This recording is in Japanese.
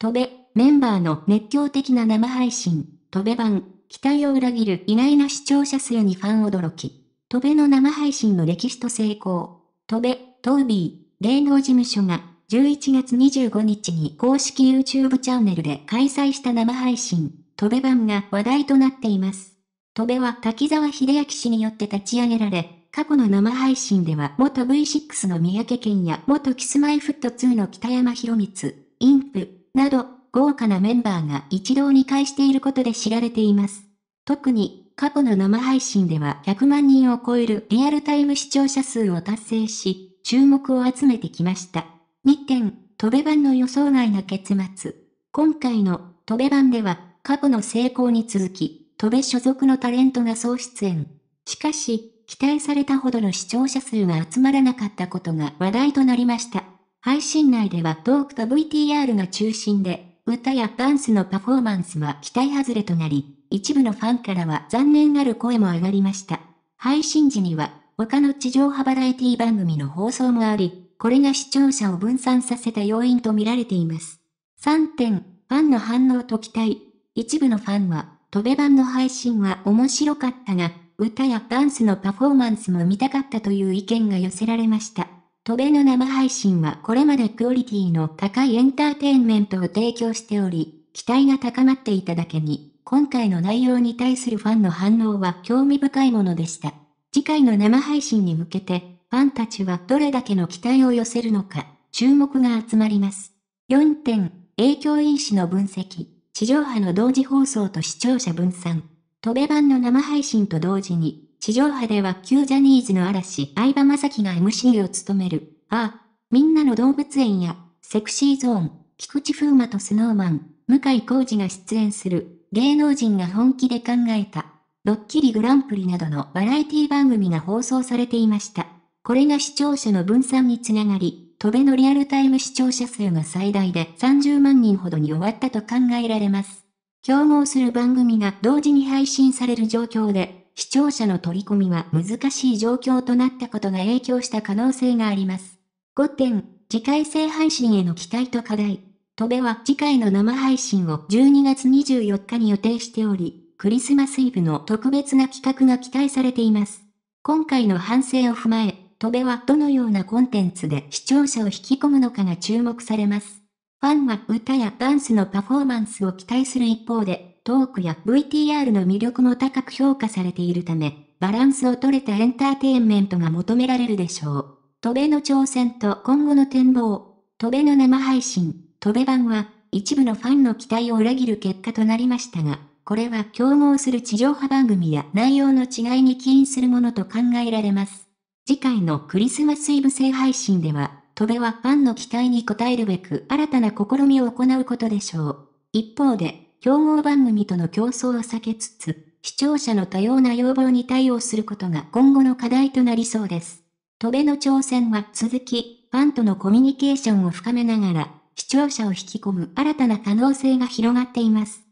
とべ、メンバーの熱狂的な生配信、とべ版、期待を裏切る意外な視聴者数にファン驚き。とべの生配信の歴史と成功。とべ、トービー、芸能事務所が、11月25日に公式 YouTube チャンネルで開催した生配信、とべ版が話題となっています。とべは滝沢秀明氏によって立ち上げられ、過去の生配信では元 V6 の三宅健や元キスマイフット2の北山博光、インプ、など、豪華なメンバーが一堂に会していることで知られています。特に、過去の生配信では100万人を超えるリアルタイム視聴者数を達成し、注目を集めてきました。2点、トベ版の予想外な結末。今回のトベ版では、過去の成功に続き、トベ所属のタレントが総出演。しかし、期待されたほどの視聴者数が集まらなかったことが話題となりました。配信内ではトークと VTR が中心で、歌やダンスのパフォーマンスは期待外れとなり、一部のファンからは残念がる声も上がりました。配信時には、他の地上波バラエティ番組の放送もあり、これが視聴者を分散させた要因とみられています。3点、ファンの反応と期待。一部のファンは、飛べ版の配信は面白かったが、歌やダンスのパフォーマンスも見たかったという意見が寄せられました。トベの生配信はこれまでクオリティの高いエンターテインメントを提供しており、期待が高まっていただけに、今回の内容に対するファンの反応は興味深いものでした。次回の生配信に向けて、ファンたちはどれだけの期待を寄せるのか、注目が集まります。4点、影響因子の分析、地上波の同時放送と視聴者分散、トベ版の生配信と同時に、地上波では旧ジャニーズの嵐、相葉雅紀が MC を務める、ああ、みんなの動物園や、セクシーゾーン、菊池風磨とスノーマン、向井康二が出演する、芸能人が本気で考えた、ドッキリグランプリなどのバラエティ番組が放送されていました。これが視聴者の分散につながり、戸辺のリアルタイム視聴者数が最大で30万人ほどに終わったと考えられます。競合する番組が同時に配信される状況で、視聴者の取り込みは難しい状況となったことが影響した可能性があります。5点、次回生配信への期待と課題。戸部は次回の生配信を12月24日に予定しており、クリスマスイブの特別な企画が期待されています。今回の反省を踏まえ、戸部はどのようなコンテンツで視聴者を引き込むのかが注目されます。ファンは歌やダンスのパフォーマンスを期待する一方で、トークや VTR の魅力も高く評価されているため、バランスを取れたエンターテインメントが求められるでしょう。戸辺の挑戦と今後の展望、戸辺の生配信、戸ベ版は、一部のファンの期待を裏切る結果となりましたが、これは競合する地上波番組や内容の違いに起因するものと考えられます。次回のクリスマスイブ制配信では、戸ベはファンの期待に応えるべく新たな試みを行うことでしょう。一方で、競合番組との競争を避けつつ、視聴者の多様な要望に対応することが今後の課題となりそうです。戸辺の挑戦は続き、ファンとのコミュニケーションを深めながら、視聴者を引き込む新たな可能性が広がっています。